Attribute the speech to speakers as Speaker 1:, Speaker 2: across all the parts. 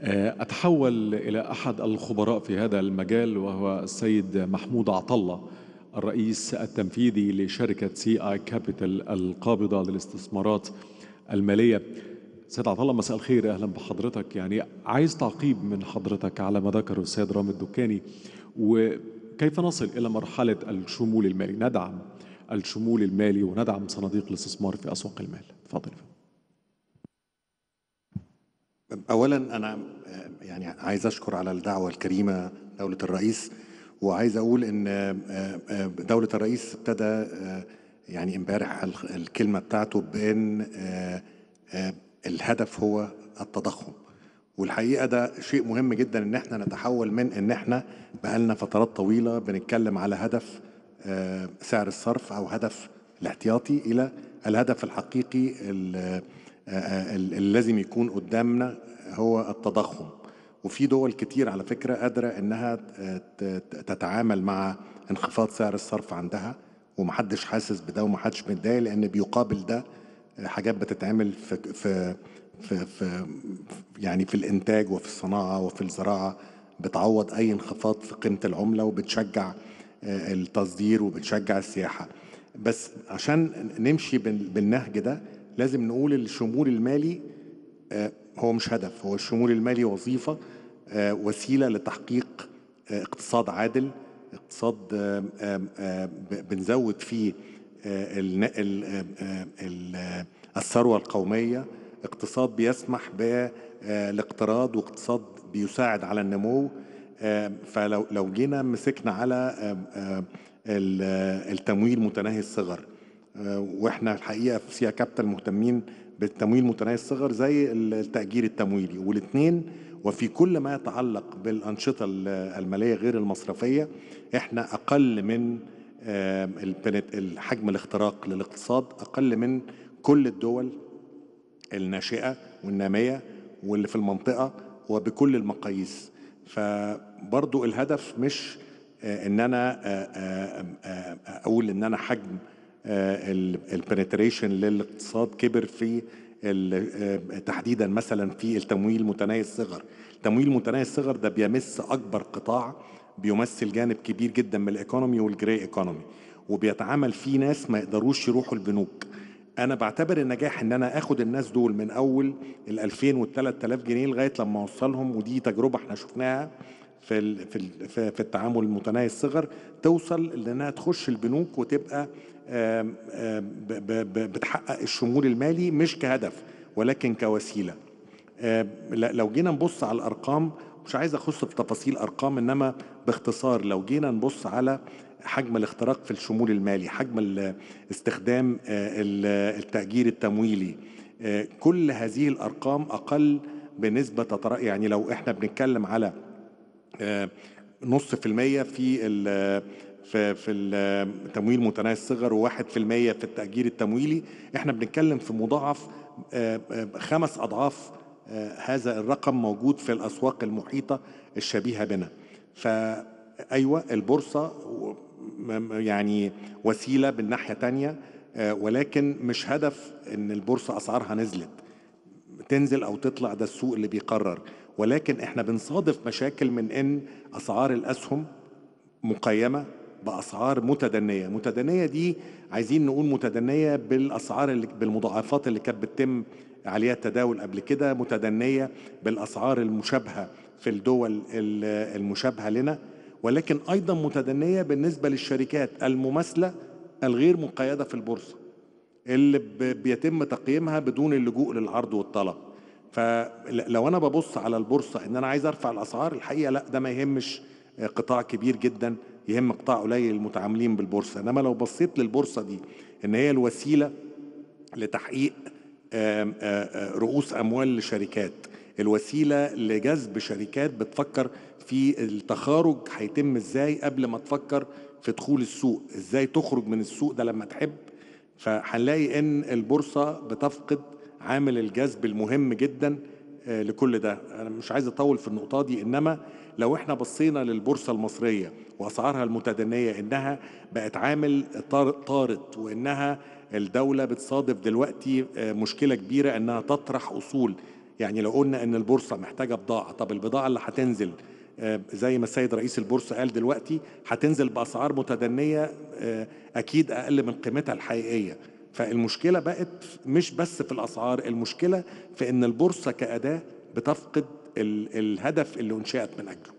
Speaker 1: آه، أتحول إلى أحد الخبراء في هذا المجال وهو السيد محمود عطلة الرئيس التنفيذي لشركة سي آي كابيتال القابضة للاستثمارات المالية سيد عطلة مساء الخير أهلا بحضرتك يعني عايز تعقيب من حضرتك على ما ذكره السيد رامي الدكاني وكيف نصل إلى مرحلة الشمول المالي ندعم الشمول المالي وندعم صناديق
Speaker 2: الاستثمار في أسواق
Speaker 1: المال تفضل فندم
Speaker 2: اولا انا يعني عايز اشكر على الدعوه الكريمه دوله الرئيس وعايز اقول ان آه، آه، دوله الرئيس ابتدى آه، يعني امبارح الكلمه بتاعته بان الهدف هو التضخم والحقيقه ده شيء مهم جدا ان احنا نتحول من ان احنا بقالنا فترات طويله بنتكلم على هدف سعر الصرف او هدف الاحتياطي الى الهدف الحقيقي آه، آه، اللازم يكون قدامنا هو التضخم وفي دول كتير على فكرة قادرة إنها تتعامل مع انخفاض سعر الصرف عندها ومحدش حاسس بده ومحدش متضايق لأن بيقابل ده حاجات بتتعمل في, في في في يعني في الإنتاج وفي الصناعة وفي الزراعة بتعوض أي انخفاض في قيمة العملة وبتشجع آه، التصدير وبتشجع السياحة بس عشان نمشي بالنهج ده لازم نقول الشمول المالي آه، هو مش هدف هو الشمول المالي وظيفة آه، وسيلة لتحقيق آه، اقتصاد عادل اقتصاد بنزود فيه الثروة القومية اقتصاد بيسمح بالاقتراض واقتصاد بيساعد على النمو فلو لو جينا مسكنا على التمويل متناهي الصغر آه، واحنا الحقيقه في سيا كابيتال مهتمين بالتمويل متناهي الصغر زي التاجير التمويلي والاثنين وفي كل ما يتعلق بالانشطه الماليه غير المصرفيه احنا اقل من آه، حجم الاختراق للاقتصاد اقل من كل الدول الناشئه والناميه واللي في المنطقه وبكل المقاييس فبرضو الهدف مش آه، ان انا اقول ان انا حجم آه، البنتريشن للاقتصاد كبر في آه، تحديدا مثلا في التمويل متناهي الصغر التمويل متناهي الصغر ده بيمس اكبر قطاع بيمثل جانب كبير جدا من الايكونومي والجري ايكونومي وبيتعامل فيه ناس ما يقدروش يروحوا البنوك انا بعتبر النجاح ان انا اخد الناس دول من اول ال 2000 وال 3000 جنيه لغايه لما اوصلهم ودي تجربه احنا شفناها في في في التعامل متناهي الصغر توصل لانها تخش البنوك وتبقى بتحقق الشمول المالي مش كهدف ولكن كوسيله لو جينا نبص على الارقام مش عايز اخص في تفاصيل ارقام انما باختصار لو جينا نبص على حجم الاختراق في الشمول المالي حجم استخدام آه، التاجير التمويلي آه، كل هذه الارقام اقل بنسبه يعني لو احنا بنتكلم على آه، نص في المية في في في التمويل متناهي الصغر و1% في التأجير التمويلي احنا بنتكلم في مضاعف آه، آه، خمس أضعاف آه، هذا الرقم موجود في الأسواق المحيطة الشبيهة بنا فأيوة البورصة يعني وسيلة بالناحية تانية ولكن مش هدف ان البورصة أسعارها نزلت تنزل أو تطلع ده السوق اللي بيقرر ولكن احنا بنصادف مشاكل من ان أسعار الأسهم مقيمة باسعار متدنيه متدنيه دي عايزين نقول متدنيه بالاسعار اللي بالمضاعفات اللي كانت بتتم عليها التداول قبل كده متدنيه بالاسعار المشابهه في الدول المشابهه لنا ولكن ايضا متدنيه بالنسبه للشركات المماثله الغير مقيده في البورصه اللي بيتم تقييمها بدون اللجوء للعرض والطلب فلو انا ببص على البورصه ان انا عايز ارفع الاسعار الحقيقه لا ده ما يهمش قطاع كبير جدا يهم قطاع قليل المتعاملين بالبورصه انما لو بصيت للبورصه دي ان هي الوسيله لتحقيق رؤوس اموال لشركات الوسيله لجذب شركات بتفكر في التخارج هيتم ازاي قبل ما تفكر في دخول السوق ازاي تخرج من السوق ده لما تحب فهنلاقي ان البورصه بتفقد عامل الجذب المهم جدا آه، لكل ده انا مش عايز اطول في النقطه دي انما لو احنا بصينا للبورصه المصريه واسعارها المتدنيه انها بقت عامل طارد وانها الدوله بتصادف دلوقتي آه، مشكله كبيره انها تطرح اصول يعني لو قلنا ان البورصه محتاجه بضاعه طب البضاعه اللي هتنزل آه، زي ما السيد رئيس البورصه قال دلوقتي هتنزل باسعار متدنيه اكيد اقل من قيمتها الحقيقيه فالمشكله بقت مش بس في الاسعار المشكله في ان البورصه كاداه بتفقد الهدف اللي انشات من اجله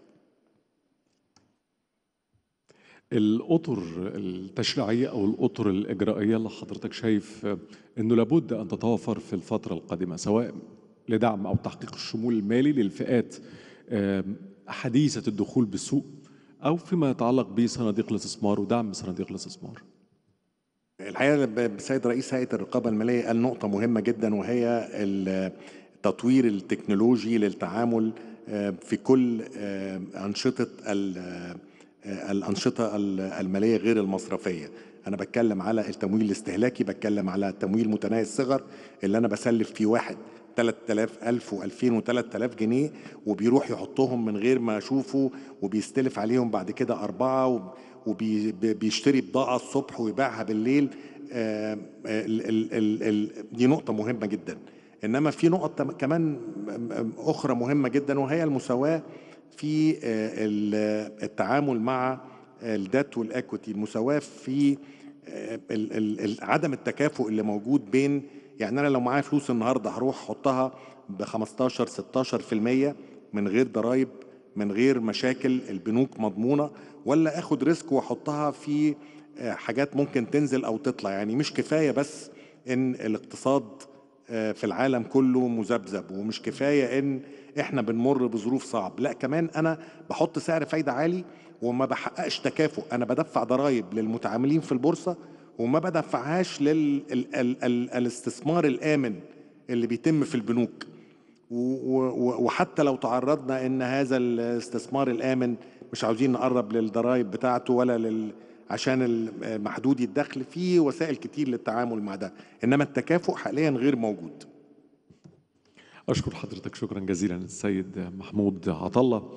Speaker 1: الاطر التشريعيه او الاطر الاجرائيه اللي حضرتك شايف انه لابد ان تتوافر في الفتره القادمه سواء لدعم او تحقيق الشمول المالي للفئات حديثه الدخول بالسوق او فيما يتعلق بصناديق الاستثمار ودعم صناديق الاستثمار
Speaker 2: الحقيقه السيد رئيس هيئه الرقابه الماليه قال نقطه مهمه جدا وهي التطوير التكنولوجي للتعامل آه، في كل آه، انشطه آه، الانشطه الماليه غير المصرفيه انا بتكلم على التمويل الاستهلاكي بتكلم على التمويل متناهي الصغر اللي انا بسلف فيه واحد 3000 1000 و2000 و3000 جنيه وبيروح يحطهم من غير ما اشوفه وبيستلف عليهم بعد كده اربعه وبيشتري بضاعة الصبح ويبيعها بالليل آه، آه، دي نقطة مهمة جدا إنما في نقط كمان أخرى مهمة جدا وهي المساواة في آه، التعامل مع الدات والاكوتي المساواة في عدم التكافؤ اللي موجود بين يعني أنا لو معايا فلوس النهاردة هروح أحطها ب 15 16% من غير ضرايب من غير مشاكل البنوك مضمونة ولا اخد ريسك واحطها في آه، حاجات ممكن تنزل او تطلع يعني مش كفاية بس ان الاقتصاد آه، في العالم كله مذبذب ومش كفاية ان احنا بنمر بظروف صعب لا كمان انا بحط سعر فايدة عالي وما بحققش تكافؤ انا بدفع ضرائب للمتعاملين في البورصة وما بدفعهاش للاستثمار الامن اللي بيتم في البنوك وحتى لو تعرضنا ان هذا الاستثمار الامن مش عاوزين نقرب للضرائب بتاعته ولا لل عشان محدودي الدخل في وسائل كتير للتعامل مع ده انما التكافؤ حاليا غير موجود
Speaker 1: اشكر حضرتك شكرا جزيلا السيد محمود عطله